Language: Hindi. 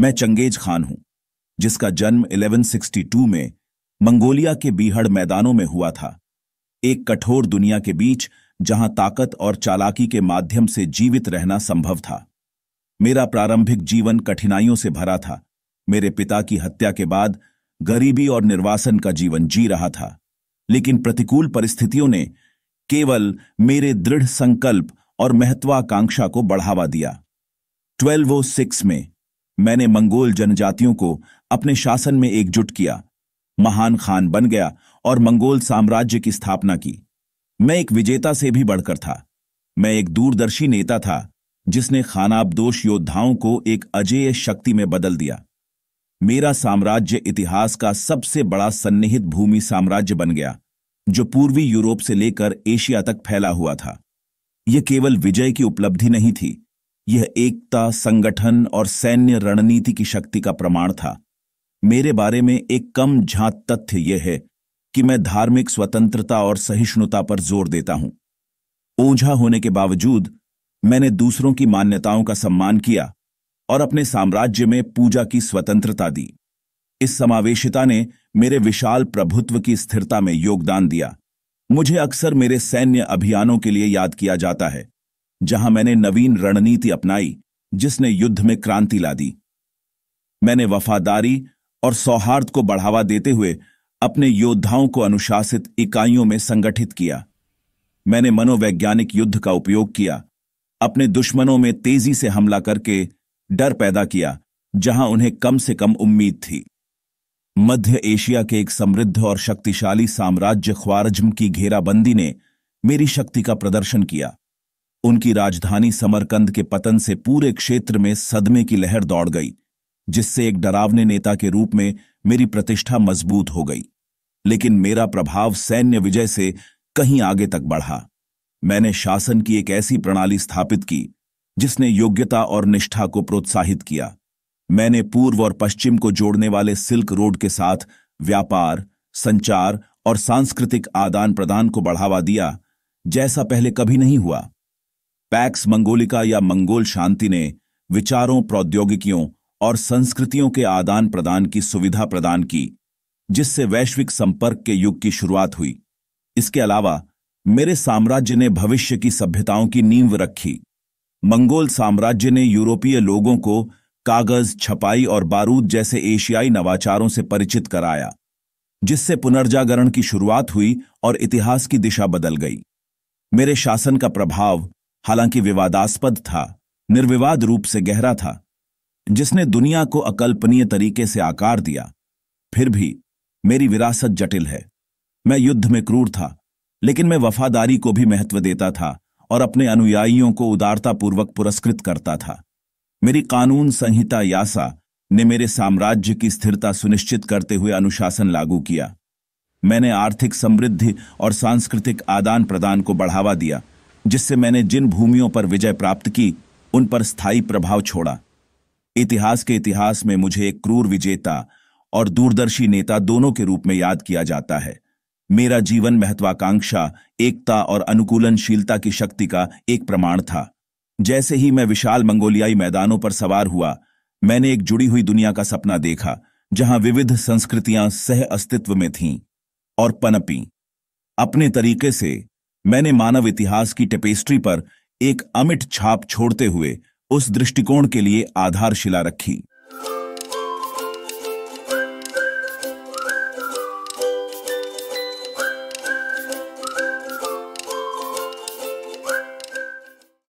मैं चंगेज खान हूं जिसका जन्म 1162 में मंगोलिया के बीहड़ मैदानों में हुआ था एक कठोर दुनिया के बीच जहां ताकत और चालाकी के माध्यम से जीवित रहना संभव था मेरा प्रारंभिक जीवन कठिनाइयों से भरा था मेरे पिता की हत्या के बाद गरीबी और निर्वासन का जीवन जी रहा था लेकिन प्रतिकूल परिस्थितियों ने केवल मेरे दृढ़ संकल्प और महत्वाकांक्षा को बढ़ावा दिया 1206 में मैंने मंगोल जनजातियों को अपने शासन में एकजुट किया महान खान बन गया और मंगोल साम्राज्य की स्थापना की मैं एक विजेता से भी बढ़कर था मैं एक दूरदर्शी नेता था जिसने खानाबदोश योद्धाओं को एक अजेय शक्ति में बदल दिया मेरा साम्राज्य इतिहास का सबसे बड़ा सन्निहित भूमि साम्राज्य बन गया जो पूर्वी यूरोप से लेकर एशिया तक फैला हुआ था यह केवल विजय की उपलब्धि नहीं थी यह एकता संगठन और सैन्य रणनीति की शक्ति का प्रमाण था मेरे बारे में एक कम झांत तथ्य यह है कि मैं धार्मिक स्वतंत्रता और सहिष्णुता पर जोर देता हूं ओझा होने के बावजूद मैंने दूसरों की मान्यताओं का सम्मान किया और अपने साम्राज्य में पूजा की स्वतंत्रता दी इस समावेशिता ने मेरे विशाल प्रभुत्व की स्थिरता में योगदान दिया मुझे अक्सर मेरे सैन्य अभियानों के लिए याद किया जाता है जहां मैंने नवीन रणनीति अपनाई जिसने युद्ध में क्रांति ला दी मैंने वफादारी और सौहार्द को बढ़ावा देते हुए अपने योद्धाओं को अनुशासित इकाइयों में संगठित किया मैंने मनोवैज्ञानिक युद्ध का उपयोग किया अपने दुश्मनों में तेजी से हमला करके डर पैदा किया जहां उन्हें कम से कम उम्मीद थी मध्य एशिया के एक समृद्ध और शक्तिशाली साम्राज्य ख्वारजम की घेराबंदी ने मेरी शक्ति का प्रदर्शन किया उनकी राजधानी समरकंद के पतन से पूरे क्षेत्र में सदमे की लहर दौड़ गई जिससे एक डरावने नेता के रूप में मेरी प्रतिष्ठा मजबूत हो गई लेकिन मेरा प्रभाव सैन्य विजय से कहीं आगे तक बढ़ा मैंने शासन की एक ऐसी प्रणाली स्थापित की जिसने योग्यता और निष्ठा को प्रोत्साहित किया मैंने पूर्व और पश्चिम को जोड़ने वाले सिल्क रोड के साथ व्यापार संचार और सांस्कृतिक आदान प्रदान को बढ़ावा दिया जैसा पहले कभी नहीं हुआ पैक्स मंगोलिका या मंगोल शांति ने विचारों प्रौद्योगिकियों और संस्कृतियों के आदान प्रदान की सुविधा प्रदान की जिससे वैश्विक संपर्क के युग की शुरुआत हुई इसके अलावा मेरे साम्राज्य ने भविष्य की सभ्यताओं की नींव रखी मंगोल साम्राज्य ने यूरोपीय लोगों को कागज छपाई और बारूद जैसे एशियाई नवाचारों से परिचित कराया जिससे पुनर्जागरण की शुरुआत हुई और इतिहास की दिशा बदल गई मेरे शासन का प्रभाव हालांकि विवादास्पद था निर्विवाद रूप से गहरा था जिसने दुनिया को अकल्पनीय तरीके से आकार दिया फिर भी मेरी विरासत जटिल है मैं युद्ध में क्रूर था लेकिन मैं वफादारी को भी महत्व देता था और अपने अनुयायियों को उदारतापूर्वक पुरस्कृत करता था मेरी कानून संहिता यासा ने मेरे साम्राज्य की स्थिरता सुनिश्चित करते हुए अनुशासन लागू किया मैंने आर्थिक समृद्धि और सांस्कृतिक आदान प्रदान को बढ़ावा दिया जिससे मैंने जिन भूमियों पर विजय प्राप्त की उन पर स्थायी प्रभाव छोड़ा इतिहास के इतिहास में मुझे एक क्रूर विजेता और दूरदर्शी नेता दोनों के रूप में याद किया जाता है मेरा जीवन महत्वाकांक्षा एकता और अनुकूलनशीलता की शक्ति का एक प्रमाण था जैसे ही मैं विशाल मंगोलियाई मैदानों पर सवार हुआ मैंने एक जुड़ी हुई दुनिया का सपना देखा जहां विविध संस्कृतियां सह अस्तित्व में थीं और पनपी अपने तरीके से मैंने मानव इतिहास की टेपेस्ट्री पर एक अमिट छाप छोड़ते हुए उस दृष्टिकोण के लिए आधारशिला रखी